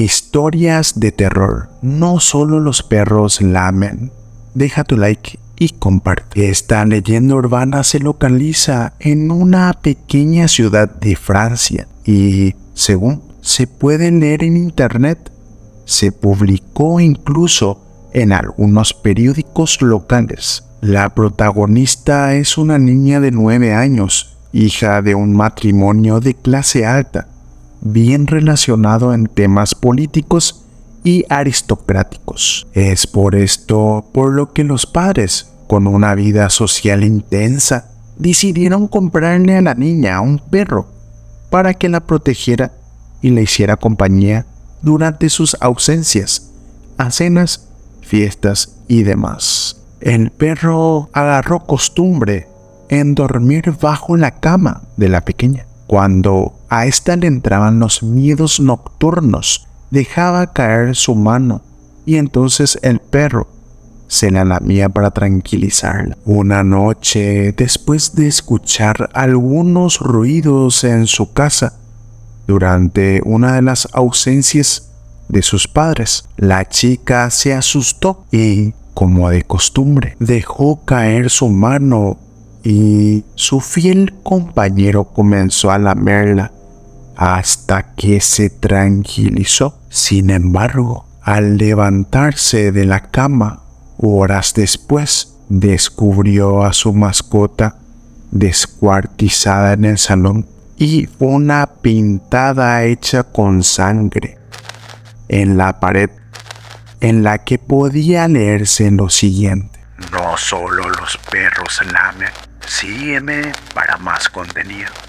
Historias de terror. No solo los perros lamen. Deja tu like y comparte. Esta leyenda urbana se localiza en una pequeña ciudad de Francia y, según se puede leer en internet, se publicó incluso en algunos periódicos locales. La protagonista es una niña de 9 años, hija de un matrimonio de clase alta, bien relacionado en temas políticos y aristocráticos. Es por esto por lo que los padres, con una vida social intensa, decidieron comprarle a la niña un perro para que la protegiera y le hiciera compañía durante sus ausencias, a cenas, fiestas y demás. El perro agarró costumbre en dormir bajo la cama de la pequeña. Cuando a esta le entraban los miedos nocturnos, dejaba caer su mano y entonces el perro se la lamía para tranquilizarla. Una noche, después de escuchar algunos ruidos en su casa, durante una de las ausencias de sus padres, la chica se asustó y, como de costumbre, dejó caer su mano y su fiel compañero comenzó a lamerla hasta que se tranquilizó. Sin embargo, al levantarse de la cama, horas después, descubrió a su mascota descuartizada en el salón y una pintada hecha con sangre en la pared, en la que podía leerse lo siguiente. No solo los perros lamen, sígueme para más contenido.